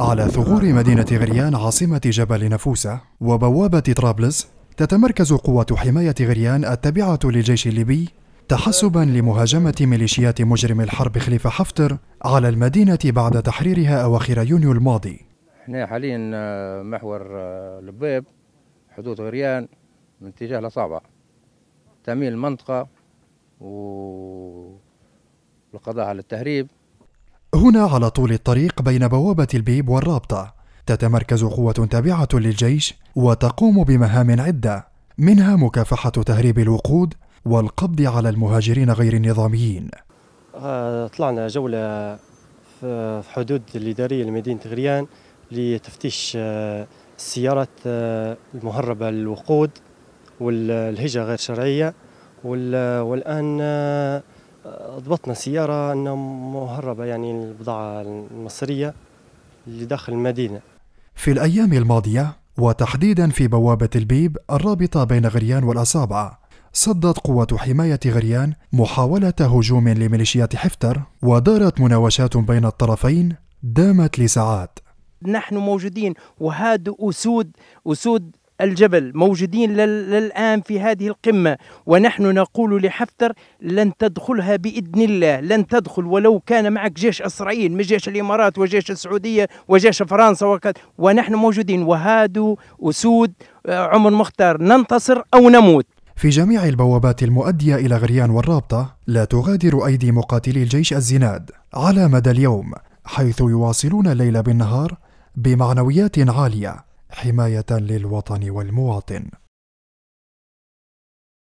على ثغور مدينة غريان عاصمة جبل نفوسة وبوابة طرابلس تتمركز قوة حماية غريان التابعة للجيش الليبي تحسبا لمهاجمة ميليشيات مجرم الحرب خليفة حفتر على المدينة بعد تحريرها أواخر يونيو الماضي احنا حاليا آه، محور آه، لبيب حدود غريان من اتجاه الأصابع تأمين المنطقة والقضاء على التهريب هنا على طول الطريق بين بوابة البيب والرابطة تتمركز قوة تابعة للجيش وتقوم بمهام عدة منها مكافحة تهريب الوقود والقبض على المهاجرين غير النظاميين طلعنا جولة في حدود الإدارية لمدينة غريان لتفتيش السيارات آه، آه، المهربة للوقود والهجرة غير شرعية آه، والآن ضبطنا سيارة أنها مهربة يعني البضاعة المصرية اللي داخل المدينة في الأيام الماضية وتحديدا في بوابة البيب الرابطة بين غريان والأصابع صدت قوة حماية غريان محاولة هجوم لميليشيات حفتر ودارت مناوشات بين الطرفين دامت لساعات نحن موجودين وهذا أسود أسود الجبل موجودين للآن في هذه القمة ونحن نقول لحفتر لن تدخلها بإذن الله لن تدخل ولو كان معك جيش إسرائيل من جيش الإمارات وجيش السعودية وجيش فرنسا وكذا ونحن موجودين وهادو أسود آه، عمر مختار ننتصر أو نموت في جميع البوابات المؤدية إلى غريان والرابطة لا تغادر أيدي مقاتلي الجيش الزناد على مدى اليوم حيث يواصلون الليل بالنهار بمعنويات عالية حماية للوطن والمواطن